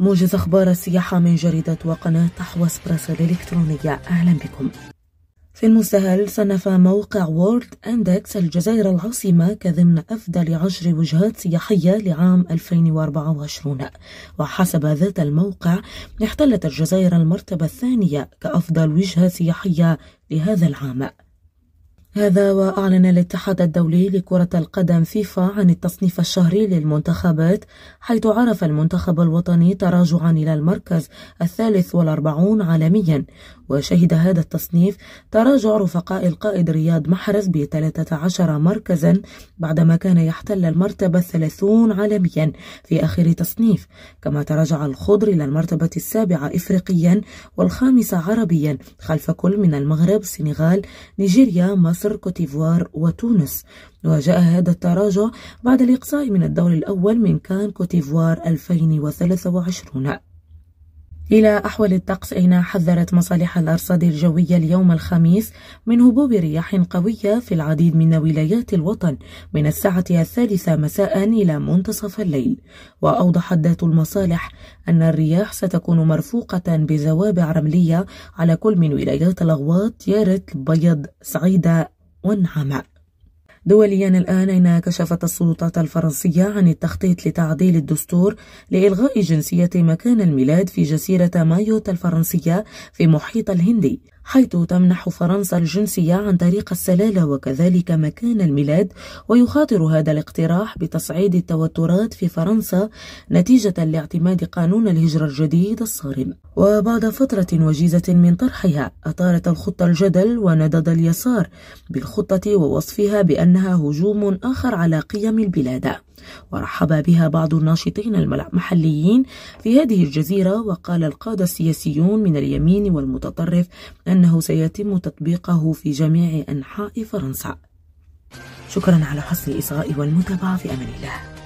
موجز أخبار السياحة من جريدة وقناة تحوس برس الإلكترونية أهلا بكم في المستهل صنف موقع وورد اندكس الجزائر العاصمة كضمن أفضل عشر وجهات سياحية لعام 2024 وحسب ذات الموقع احتلت الجزائر المرتبة الثانية كأفضل وجهة سياحية لهذا العام هذا وأعلن الاتحاد الدولي لكرة القدم فيفا عن التصنيف الشهري للمنتخبات حيث عرف المنتخب الوطني تراجعا إلى المركز الثالث والأربعون عالميا وشهد هذا التصنيف تراجع رفقاء القائد رياض محرز ب 13 مركزا بعدما كان يحتل المرتبة الثلاثون عالميا في آخر تصنيف كما تراجع الخضر إلى المرتبة السابعة إفريقيا والخامسة عربيا خلف كل من المغرب سنغال نيجيريا مصر مصر كوتيفوار وتونس وجاء هذا التراجع بعد الإقصاء من الدور الأول من كان كوتيفوار 2023 إلى أحوال الطقس أين حذرت مصالح الأرصاد الجوية اليوم الخميس من هبوب رياح قوية في العديد من ولايات الوطن من الساعة الثالثة مساء إلى منتصف الليل وأوضحت ذات المصالح أن الرياح ستكون مرفوقة بزوابع رملية على كل من ولايات الأغواط يارت بيض سعيدة ونعمة دوليا الآن إنها كشفت السلطات الفرنسية عن التخطيط لتعديل الدستور لإلغاء جنسية مكان الميلاد في جزيرة مايوت الفرنسية في محيط الهندي حيث تمنح فرنسا الجنسية عن طريق السلالة وكذلك مكان الميلاد ويخاطر هذا الاقتراح بتصعيد التوترات في فرنسا نتيجة لاعتماد قانون الهجرة الجديد الصارم وبعد فترة وجيزة من طرحها أثارت الخطة الجدل وندد اليسار بالخطة ووصفها بأنها هجوم آخر على قيم البلاد ورحب بها بعض الناشطين المحليين في هذه الجزيرة وقال القادة السياسيون من اليمين والمتطرف أنه سيتم تطبيقه في جميع أنحاء فرنسا شكرا على حسن الإصغاء والمتابعة في أمان الله